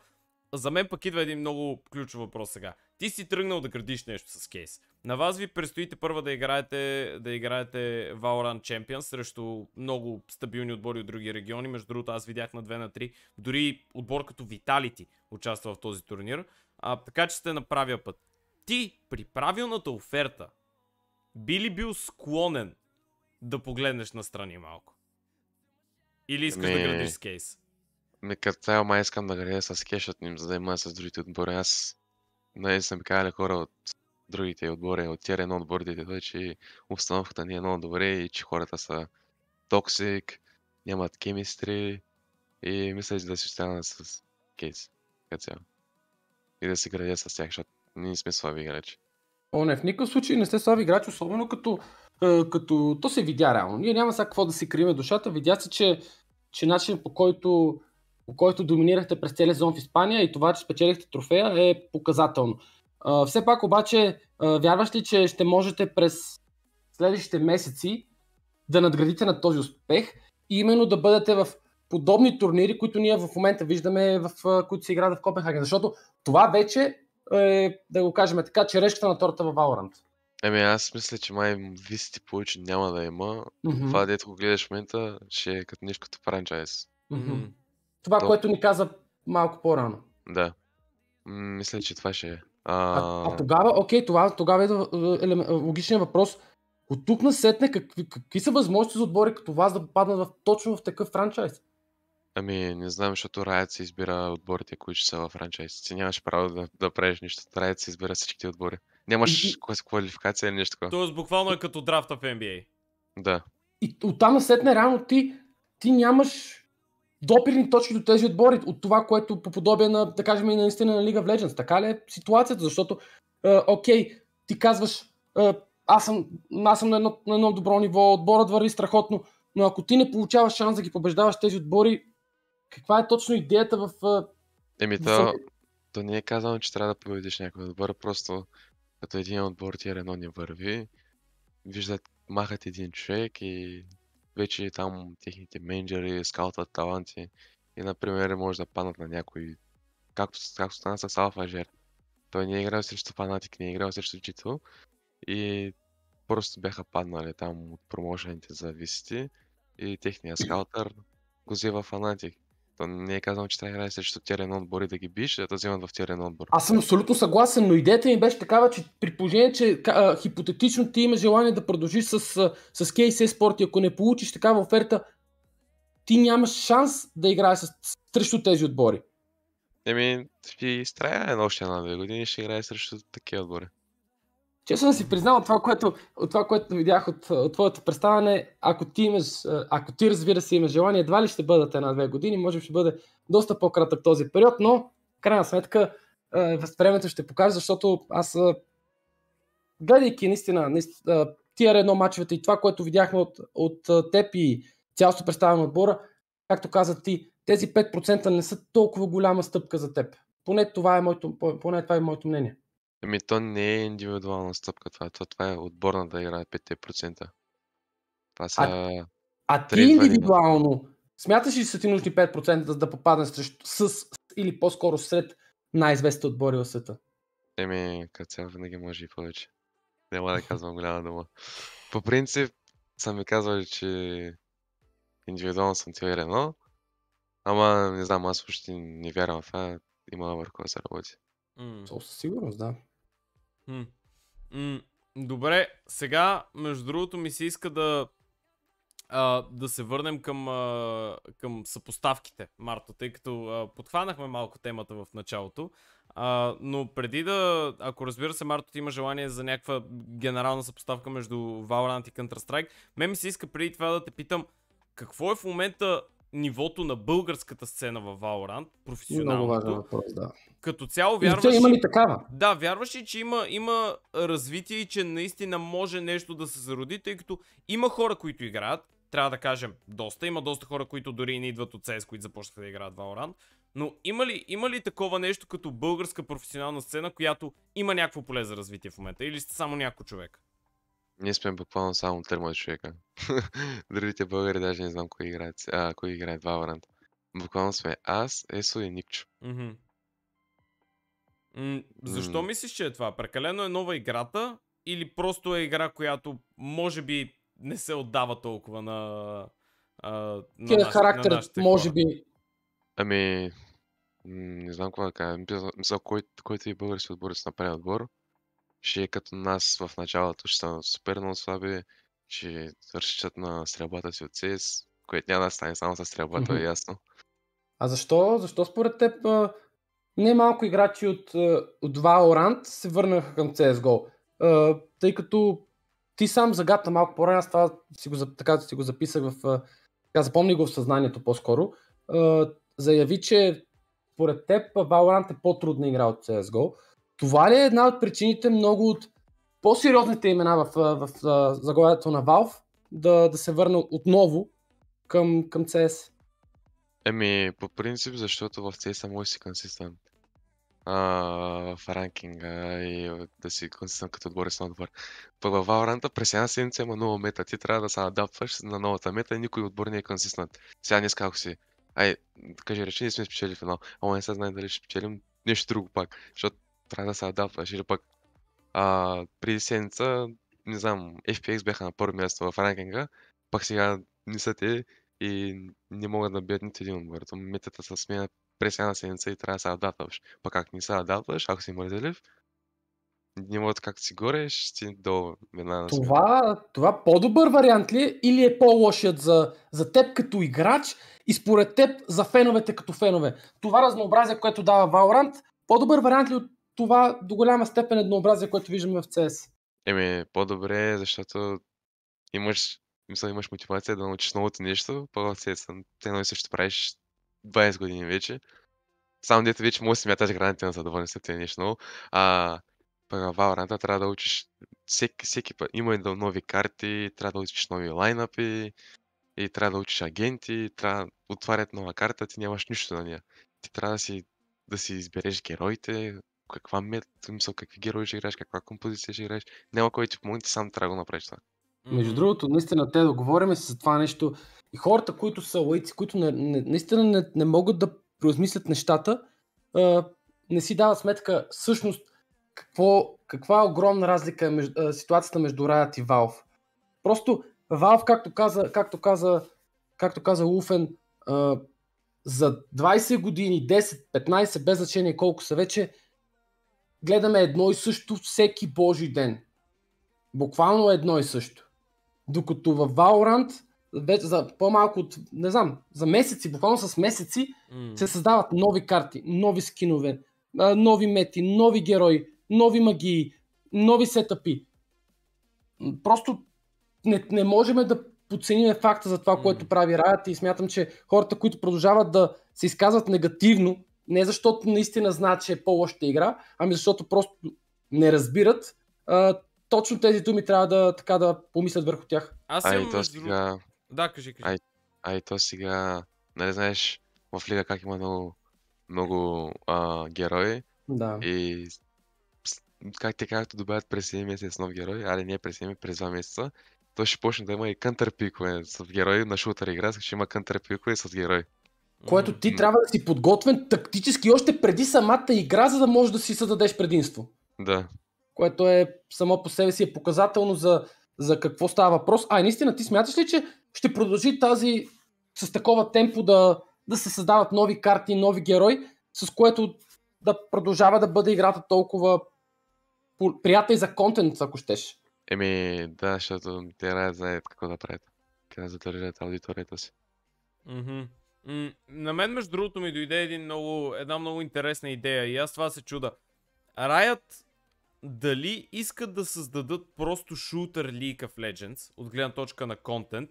за мен пък идва един много ключов въпрос сега. Ти си тръгнал да градиш нещо с кейс. На вас ви предстоите първа да играете, да играете Valorant Champions срещу много стабилни отбори от други региони. Между другото, аз видях на 2 на 3. Дори отбор като Vitality участва в този турнир. А, така че сте на правия път. Ти при правилната оферта би ли бил склонен да погледнеш настрани малко? Или искаш ами... да градиш с кейс? Ме кацал май искам да градя с кешът им, за да има с другите отбори. Аз нали съм казали хора от другите отбори, от тия едно отборите, той, че обстановката ни е много добре и че хората са токсик, нямат кемистри и мисля, че да си остана с кейс Кацал. И да се градя с тях, защото ние сме слаби играчи. О, не, в никакъв случай не сте слаби играчи, особено като, е, като то се видя реално. Ние няма сега какво да си криме душата, видя се, че, че начин по който по който доминирахте през целия сезон в Испания и това, че спечелихте трофея е показателно. все пак обаче, вярваш ли, че ще можете през следващите месеци да надградите на този успех и именно да бъдете в подобни турнири, които ние в момента виждаме, в, които се играят в Копенхаген. Защото това вече е, да го кажем така, черешката на торта във Валорант. Еми аз мисля, че май висите повече няма да има. Mm-hmm. Това, дето го гледаш в момента, ще е като нещо като франчайз. Mm-hmm. Това, То... което ни каза малко по-рано. Да. Мисля, че това ще е. А... А, а тогава, окей, това, тогава идва е, е, е, логичният въпрос. От тук на сетне, какви, какви са възможности за отбори като вас да попаднат в, точно в такъв франчайз? Ами, не знам, защото Райът се избира отборите, които са във франчайз. Ти нямаш право да, да правиш нищо. Райът се избира всичките отбори. Нямаш и... квалификация или нещо такова. Тоест, буквално е като драфта в NBA. Да. И оттам на сетне, реално ти, ти нямаш допирни точки до тези отбори, от това, което по подобие на, да кажем, и наистина на Лига в Legends. Така ли е ситуацията? Защото, е, окей, ти казваш, е, аз съм, аз съм на, едно, на едно добро ниво, отборът върви страхотно, но ако ти не получаваш шанс да ги побеждаваш тези отбори, каква е точно идеята в... Е, Еми, то, то не е казано, че трябва да победиш някой отбор, просто като един отбор ти е едно не върви, виждат, махат един човек и вече там техните менеджери скаутват таланти и, например, може да паднат на някой, както, както стана с Алфажер. Той не е играл срещу Фанатик, не е играл срещу Джител и просто бяха паднали там от промоушените за висите и техния скаутър го взема Фанатик. То не е казано, че трябва да играеш срещу тирен отбор и да ги биш, да вземат в тирен отбор. Аз съм абсолютно съгласен, но идеята ми беше такава, че при положение, че а, хипотетично ти има желание да продължиш с, с KC Sport и ако не получиш такава оферта, ти нямаш шанс да играеш срещу тези отбори. Еми, ти изтрая едно още една-две години ще играеш срещу такива отбори. Честно си признавам, това, което, от това, което видях от, от твоето представяне, ако ти, имеш, ако ти разбира се имаш желание, едва ли ще бъдат една-две години, може би ще бъде доста по-кратък този период, но крайна сметка времето ще покаже, защото аз гледайки наистина, наистина тия едно мачовете и това, което видяхме от, от теб и цялото представяне на отбора, както каза ти, тези 5% не са толкова голяма стъпка за теб. Поне това е моето, поне това е моето мнение. Ами то не е индивидуална стъпка това. То, това е отборната игра 5%. Това са... А, а ти индивидуално смяташ ли, че са ти нужни 5% да, да попадне срещу, с, с или по-скоро сред най-известните отбори в света? Еми, като цяло винаги може и повече. Няма да казвам голяма дума. По принцип, съм ви казвал, че индивидуално съм цел но ама не знам, аз въобще не вярвам в това, има върху да се работи. Mm. Със сигурност, да добре, сега, между другото, ми се иска да, а, да се върнем към, а, към съпоставките, Марто, тъй като а, подхванахме малко темата в началото. А, но преди да, ако разбира се, Марто ти има желание за някаква генерална съпоставка между Valorant и Counter-Strike, мен ми се иска преди това да те питам, какво е в момента нивото на българската сцена в Valorant, професионалното. Много важен въпрос, да като цяло вярваш... И има ли такава? Да, вярваш ли, че има, има развитие и че наистина може нещо да се зароди, тъй като има хора, които играят, трябва да кажем доста, има доста хора, които дори не идват от CS, които започнаха да играят Valorant, но има ли, има ли такова нещо като българска професионална сцена, която има някакво поле за развитие в момента или сте само някой човек? Ние сме буквално само термо човека. Другите българи даже не знам кои играят, а, кои играят Valorant. Буквално сме аз, Есо и Никчо. Mm-hmm защо mm. мислиш, че е това? Прекалено е нова играта или просто е игра, която може би не се отдава толкова на. А, на Тия характер, на може хора. би. Ами. Не знам какво да кажа. Мисля, кой, който и е български отбор ще направи отбор, ще е като нас в началото, ще са супер много слаби, ще разчитат на стрелбата си от CS, което няма да стане само с стрелбата, mm-hmm. е ясно. А защо, защо според теб Немалко играчи от, е, от Valorant се върнаха към CSGO. Е, тъй като ти сам загадна малко по-рано, аз това си го, така, си го записах в... Е, така, запомни го в съзнанието по-скоро. Заяви, че според теб Valorant е по-трудна игра от CSGO. Това ли е една от причините много от по-сериозните имена в, в, в заглавието на Valve да, да се върна отново към, към CS? Еми, по принцип, защото в цей може си консистент. А, в ранкинга и да си консистент като отбори с отбор. Пък във Valorant през една седмица има нова мета. Ти трябва да се адаптваш на новата мета и никой отбор не е консистент. Сега не сках си. Ай, кажи, речи, не сме спечели финал. Ама не се знае дали ще спечелим нещо друго пак. Защото трябва да се адаптваш. Или пък а, преди седмица, не знам, FPX бяха на първо място в ранкинга. Пак сега не са те и не могат да бият нито един отбор. То метата се сменя през една седмица и трябва да се адаптваш. Пък как не се адаптваш, ако си мързелив, не могат как си горе, ще си долу една това, това по-добър вариант ли е или е по-лошият за, за теб като играч и според теб за феновете като фенове? Това разнообразие, което дава Valorant, по-добър вариант ли е от това до голяма степен еднообразие, което виждаме в CS? Еми, по-добре, е, защото имаш мисля, имаш мотивация да научиш новото нещо, по съм. те едно и също правиш 20 години вече. Само дето вече може да смяташ гранати на задоволен тези нещо ново. А, пък на трябва да учиш всеки, всеки път. Има и нови карти, трябва да учиш нови лайнапи, и трябва да учиш агенти, трябва да отварят нова карта, ти нямаш нищо на нея. Ти трябва да си, да си избереш героите, каква мет, мисъл, какви герои ще играеш, каква композиция ще играеш. Няма кой ти помогне, ти сам трябва да го направиш това. Между mm-hmm. другото, наистина, те да говорим за това нещо. И хората, които са лъйци, които не, не, наистина не, не могат да преосмислят нещата, а, не си дават сметка всъщност какво, каква е огромна разлика е между, а, ситуацията между Riot и Valve. Просто Valve, както каза, както каза, както каза Луфен, а, за 20 години, 10, 15, без значение колко са вече, гледаме едно и също всеки божи ден. Буквално едно и също. Докато в Valorant вече за по-малко от, не знам, за месеци, буквално с месеци, mm. се създават нови карти, нови скинове, нови мети, нови герои, нови магии, нови сетъпи. Просто не, не можем да подценим факта за това, mm. което прави Riot и смятам, че хората, които продължават да се изказват негативно, не защото наистина знаят, че е по лоща игра, ами защото просто не разбират точно тези думи трябва да, така, да помислят върху тях. Аз Ай, имам то сега... Да, кажи, кажи. Ай, ай, то сега... Нали знаеш, в Лига как има много, много а, герои. Да. И как те както добавят през един месец нов герой, али не през 7, през два месеца, то ще почне да има и кънтър пикове с герои на шутър игра, ще има кънтър пикове с герой. Което ти mm. трябва да си подготвен тактически още преди самата игра, за да можеш да си създадеш предимство. Да което е само по себе си е показателно за, за какво става въпрос. А, и наистина, ти смяташ ли, че ще продължи тази с такова темпо да, да се създават нови карти, нови герои, с което да продължава да бъде играта толкова и за контент, ако щеш? Еми, да, защото те знаят какво да правят. Те да задържат аудиторията си. Mm-hmm. На мен, между другото, ми дойде един много, една много интересна идея и аз това се чуда. Раят дали искат да създадат просто шутер League of Legends от гледна точка на контент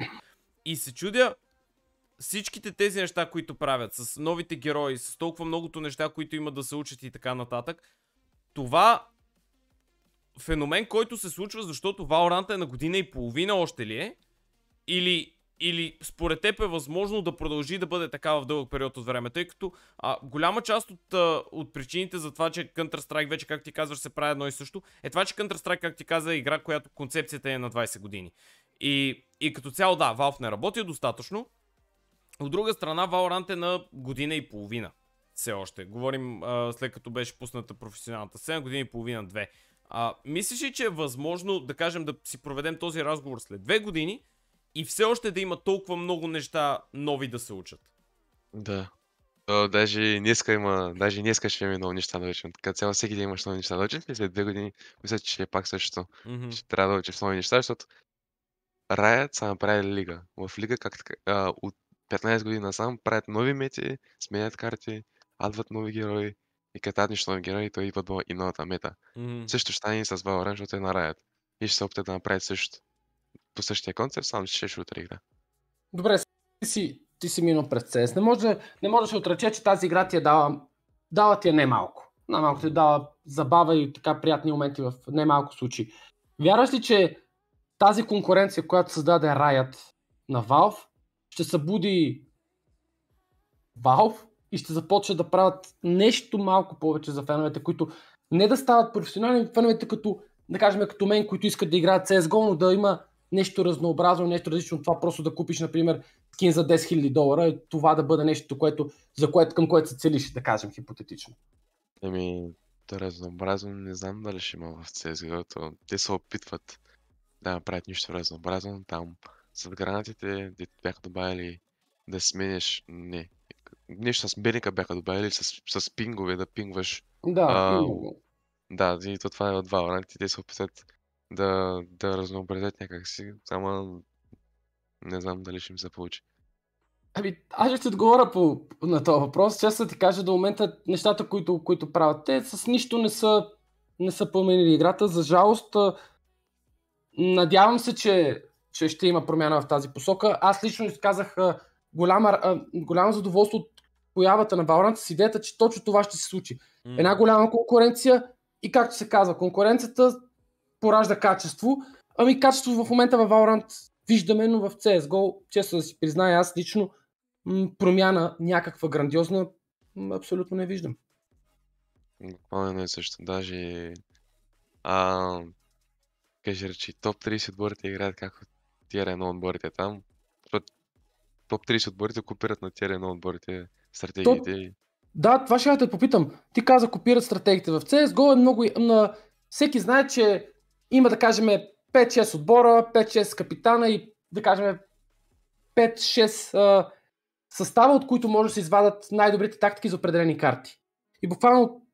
и се чудя всичките тези неща, които правят с новите герои, с толкова многото неща, които има да се учат и така нататък, това феномен, който се случва, защото Valorant е на година и половина още ли е? Или или според теб е възможно да продължи да бъде така в дълъг период от време, тъй като а, голяма част от, а, от причините за това, че Counter-Strike вече, как ти казваш, се прави едно и също, е това, че Counter-Strike, как ти каза, е игра, която концепцията е на 20 години. И, и като цяло, да, Valve не работи достатъчно. От друга страна, Valorant е на година и половина. Все още. Говорим а, след като беше пусната професионалната сцена, година и половина-две. А, мислиш ли, че е възможно, да кажем, да си проведем този разговор след две години и все още да има толкова много неща нови да се учат. Да. То, даже и днеска има, даже и днеска ще има много неща да нали, учим. Така цяло всеки ден имаш нови неща да учим и след две години мисля, че ще е пак също, Mm-hmm. Ще трябва да учиш нови неща, защото Раят са направили лига. В лига как а, от 15 години насам правят нови мети, сменят карти, адват нови герои и катат нищо нови герои, то идват до и новата мета. Mm-hmm. Също ще стане и с Valorant, защото е на раят. И ще се опитат да направят същото по същия концепт, само че ще шутер игра. Добре, ти си, ти си минал през CS. Не може, не може да се отрече, че тази игра ти е дала, дала ти е немалко. Най-малко ти е дала забава и така приятни моменти в немалко случаи. Вярваш ли, че тази конкуренция, която създаде Riot на Valve, ще събуди Valve и ще започне да правят нещо малко повече за феновете, които не да стават професионални феновете като, да кажем, като мен, които искат да играят CSGO, но да има нещо разнообразно, нещо различно от това, просто да купиш, например, скин за 10 000 долара и е това да бъде нещо, което, за което, към което се целиш, да кажем, хипотетично. Еми, то разнообразно не знам дали ще има в CSGO, то те се опитват да направят нищо разнообразно, там с гранатите, де бяха добавили да сменеш, не, нещо с беника бяха добавили, с, с пингове, да пингваш. Да, а, пингове. Да, и то това е от два варианти, те се опитват да, да разнообразят някакси, само не знам дали ще им се получи. Ами, аз ще ти отговоря по, на този въпрос. Честно ти кажа, до момента нещата, които, които правят те, с нищо не са, не са променили играта. За жалост, надявам се, че, че ще има промяна в тази посока. Аз лично изказах голяма, голямо задоволство от появата на Valorant с идеята, че точно това ще се случи. Една голяма конкуренция и както се казва, конкуренцията поражда качество. Ами качество в момента във Valorant виждаме, но в CSGO, често да си призная, аз лично м- промяна някаква грандиозна м- абсолютно не виждам. Буквално и е също. Даже а, кажи речи, топ 30 отборите играят както тире 1 отборите там. Топ 30 отборите купират на тире 1 отборите стратегиите. Топ... Да, това ще я те попитам. Ти каза копират стратегиите в CSGO е много... На... Всеки знае, че има да кажем 5-6 отбора, 5-6 капитана и да кажем 5-6 състава, от които може да се извадат най-добрите тактики за определени карти. И буквално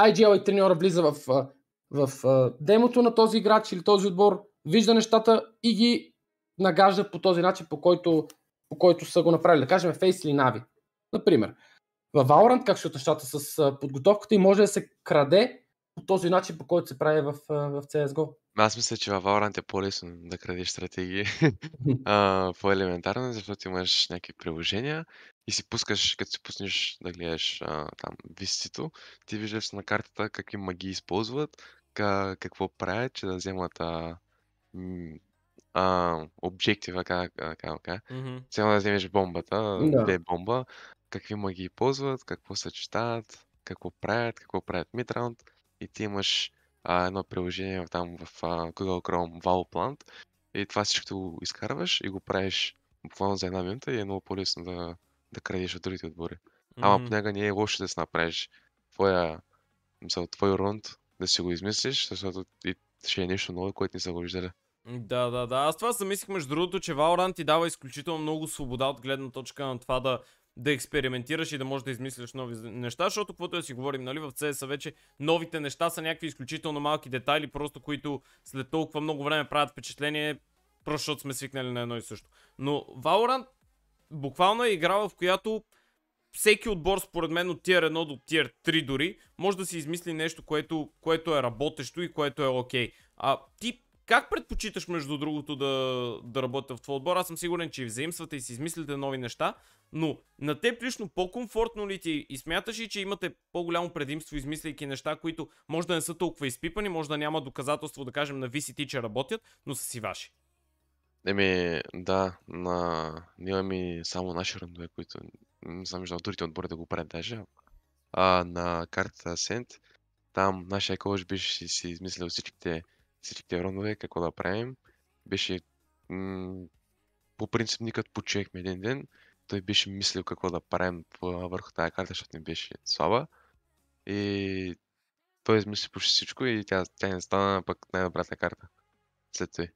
IGL и треньора влиза в, в, в демото на този играч или този отбор, вижда нещата и ги нагажда по този начин, по който, по който са го направили. Да кажем Face или Navi, например. Във Valorant, как ще от нещата с подготовката и може да се краде по този начин, по който се прави в, в CSGO. Аз мисля, че във Valorant е по-лесно да крадеш стратегии, а, по-елементарно, защото имаш някакви приложения и си пускаш, като си пуснеш да гледаш а, там висито, ти виждаш на картата какви магии използват, какво правят, че да вземат а, а, обжектива, как, да кажа. да вземеш бомбата, да. Е бомба, какви магии ползват, какво съчетават, какво правят, какво правят мидраунд и ти имаш а, едно приложение там в а, Google Chrome Valplant и това всичкото изкарваш и го правиш буквално за една минута и е много по-лесно да, да крадеш от другите отбори. Mm-hmm. Ама понега не е лошо да се направиш твоя, мисъл, твой рунд, да си го измислиш, защото и ще е нещо ново, което не са го виждали. Да, да, да. Аз това съм мислих между другото, че Valorant ти дава изключително много свобода от гледна точка на това да да експериментираш и да можеш да измисляш нови неща, защото каквото да си говорим, нали, в CS вече новите неща са някакви изключително малки детайли, просто които след толкова много време правят впечатление, просто защото сме свикнали на едно и също. Но Valorant буквално е игра, в която всеки отбор, според мен, от тир 1 до тир 3 дори, може да си измисли нещо, което, което е работещо и което е окей. Okay. А ти как предпочиташ, между другото, да, да работя в твой отбор? Аз съм сигурен, че взаимствате и си измислите нови неща, но на теб лично по-комфортно ли ти е? и смяташ ли, че имате по-голямо предимство, измисляйки неща, които може да не са толкова изпипани, може да няма доказателство, да кажем, на VCT, че работят, но са си ваши? Еми, да, на... ние ми само наши рандове, които не знам между другите отбори да го правят даже. А, на картата Ascent, там нашия коуч беше си измислил всичките всичките рунове, какво да правим. Беше м- по принцип никът почехме един ден, той беше мислил какво да правим върху тази карта, защото не беше слаба. И той измисли почти всичко и тя, тя не стана пък най-добрата карта. След това.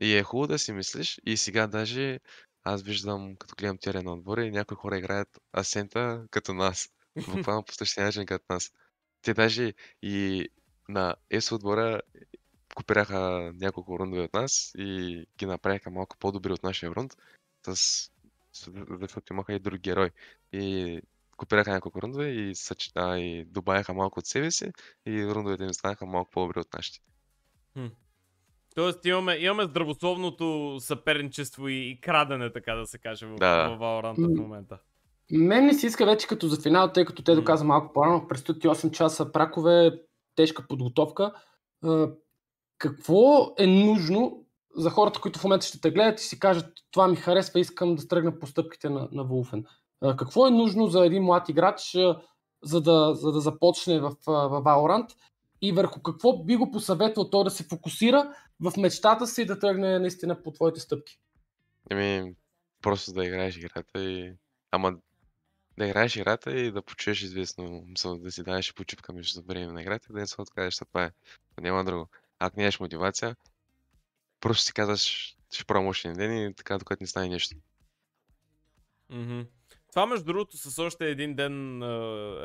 И е хубаво да си мислиш. И сега даже аз виждам, като гледам терен отбори, и някои хора играят асента като нас. Буквално по същия начин като нас. Те даже и на ЕС отбора купираха няколко рундове от нас и ги направиха малко по-добри от нашия рунд, с... защото имаха и друг герой. И купираха няколко рундове и, съч... а, и добавяха малко от себе си и рундовете им станаха малко по-добри от нашите. Хм. Тоест имаме, имаме здравословното съперничество и, и крадене, така да се каже, в, да. в Валоранта в момента. Мен не си иска вече като за финал, тъй като те доказа малко по-рано, през 8 часа пракове тежка подготовка. Какво е нужно за хората, които в момента ще те гледат и си кажат, това ми харесва, искам да стръгна по стъпките на, на Вулфен? Какво е нужно за един млад играч, за да, за да започне в, в Valorant и върху какво би го посъветвал той да се фокусира в мечтата си и да тръгне наистина по твоите стъпки? Еми, просто да играеш играта и... Ама да играеш играта и да почуеш известно, мисъл, да си даваш почивка между време на играта и да не се откажеш, това е. няма друго. Ако нямаш мотивация, просто си казваш, ще пробвам още един ден и така, докато не стане нещо. Mm-hmm. Това, между другото, с още един ден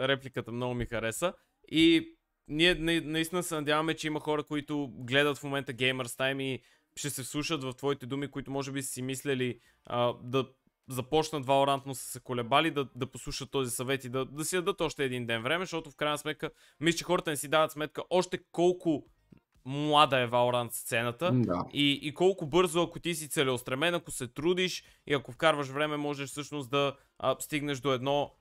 репликата много ми хареса. И ние наистина се надяваме, че има хора, които гледат в момента Gamers Time и ще се вслушат в твоите думи, които може би си мислили а, да започнат валорантно са се колебали да, да послушат този съвет и да, да си дадат още един ден време, защото в крайна сметка, мисля, че хората не си дават сметка още колко млада е Valorant сцената да. и, и колко бързо, ако ти си целеустремен, ако се трудиш и ако вкарваш време, можеш всъщност да а, стигнеш до едно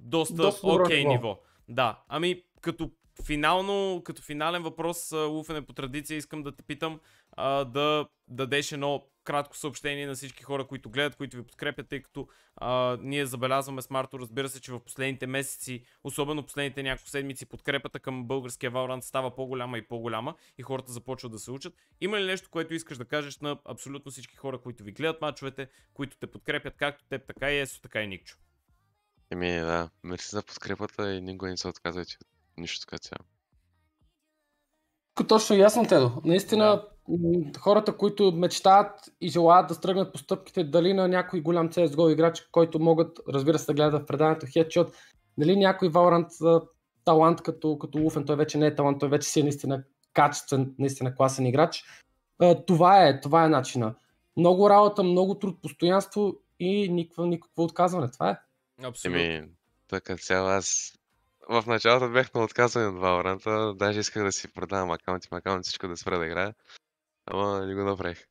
доста, окей okay ниво. Да, ами като финално, като финален въпрос, Луфене по традиция, искам да те питам а, да дадеш едно кратко съобщение на всички хора, които гледат, които ви подкрепят, тъй като а, ние забелязваме с Марто, разбира се, че в последните месеци, особено последните няколко седмици, подкрепата към българския Valorant става по-голяма и по-голяма и хората започват да се учат. Има ли нещо, което искаш да кажеш на абсолютно всички хора, които ви гледат мачовете, които те подкрепят, както теб, така и Есо, така и Никчо? Еми, да, мерси за подкрепата и никога не се отказвайте от нищо така цяло. Точно ясно, Тедо. Наистина, да хората, които мечтаят и желаят да стръгнат по стъпките, дали на някой голям CSGO играч, който могат, разбира се, да гледат в преданието Headshot, дали някой Valorant талант като, като Луфен, той вече не е талант, той вече си е наистина качествен, наистина класен играч. Това е, това е начина. Много работа, много труд, постоянство и никакво, никакво отказване. Това е. Абсолютно. Еми, така е цяло аз в началото бях на отказване от Valorant, даже исках да си продавам акаунти, макаунти, всичко да спра да играя. Ама не го направих.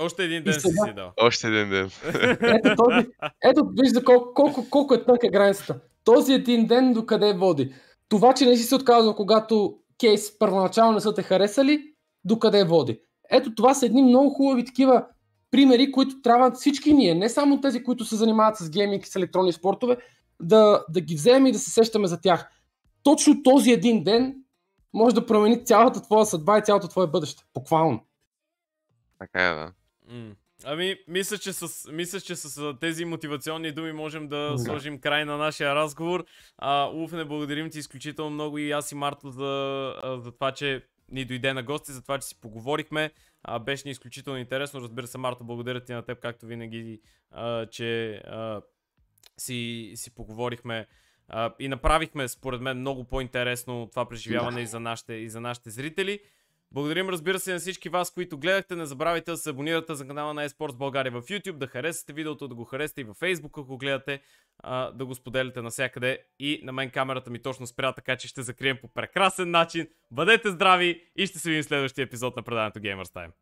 Още един ден сега... си си дал. Още един ден. ето, този, ето вижда колко, колко, колко е тънка границата. Този един ден до къде води. Това, че не си се отказал, когато кейс първоначално не са те харесали, до къде води. Ето това са едни много хубави такива примери, които трябва всички ние, не само тези, които се занимават с гейминг и с електронни спортове, да, да ги вземем и да се сещаме за тях. Точно този един ден може да промени цялата твоя съдба и цялото твое бъдеще. Буквално. Така е, да. Ами, мисля че, с, мисля, че с тези мотивационни думи можем да, сложим край на нашия разговор. А, Улф, не благодарим ти изключително много и аз и Марто за, за това, че ни дойде на гости, за това, че си поговорихме. А, беше ни изключително интересно. Разбира се, Марто, благодаря ти на теб, както винаги, а, че а, си, си поговорихме а, и направихме, според мен, много по-интересно това преживяване да. и, за нашите, и за нашите зрители. Благодарим, разбира се, на всички вас, които гледахте. Не забравяйте да се абонирате за канала на eSports България в YouTube, да харесате видеото, да го харесате и във Facebook, ако гледате, да го споделяте навсякъде. И на мен камерата ми точно спря, така че ще закрием по прекрасен начин. Бъдете здрави и ще се видим в следващия епизод на предаването Gamers Time.